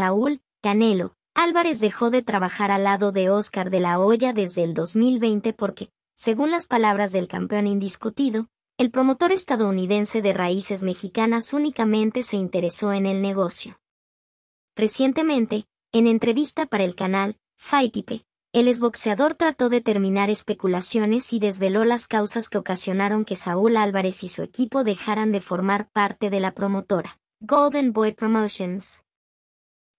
Saúl, Canelo, Álvarez dejó de trabajar al lado de Oscar de la Hoya desde el 2020 porque, según las palabras del campeón indiscutido, el promotor estadounidense de raíces mexicanas únicamente se interesó en el negocio. Recientemente, en entrevista para el canal Fightipe, el exboxeador trató de terminar especulaciones y desveló las causas que ocasionaron que Saúl Álvarez y su equipo dejaran de formar parte de la promotora Golden Boy Promotions.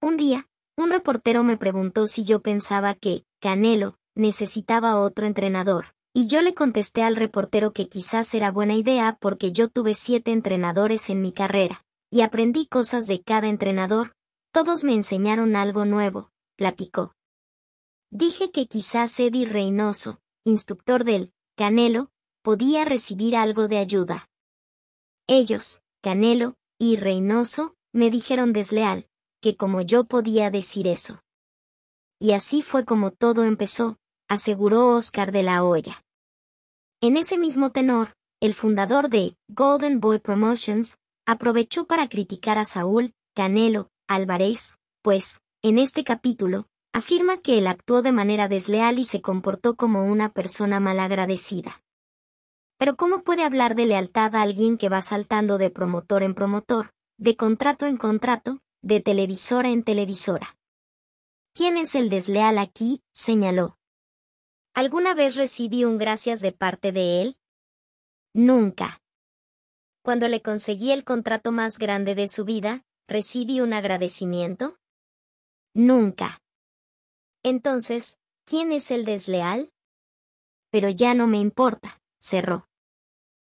Un día, un reportero me preguntó si yo pensaba que, Canelo, necesitaba otro entrenador, y yo le contesté al reportero que quizás era buena idea porque yo tuve siete entrenadores en mi carrera, y aprendí cosas de cada entrenador, todos me enseñaron algo nuevo, platicó. Dije que quizás Eddie Reynoso, instructor del Canelo, podía recibir algo de ayuda. Ellos, Canelo y Reynoso, me dijeron desleal, que como yo podía decir eso. Y así fue como todo empezó, aseguró Oscar de la Hoya. En ese mismo tenor, el fundador de Golden Boy Promotions aprovechó para criticar a Saúl, Canelo, Álvarez, pues, en este capítulo, afirma que él actuó de manera desleal y se comportó como una persona malagradecida. Pero ¿cómo puede hablar de lealtad a alguien que va saltando de promotor en promotor, de contrato en contrato, de televisora en televisora. ¿Quién es el desleal aquí? señaló. ¿Alguna vez recibí un gracias de parte de él? Nunca. Cuando le conseguí el contrato más grande de su vida, ¿recibí un agradecimiento? Nunca. Entonces, ¿quién es el desleal? Pero ya no me importa, cerró.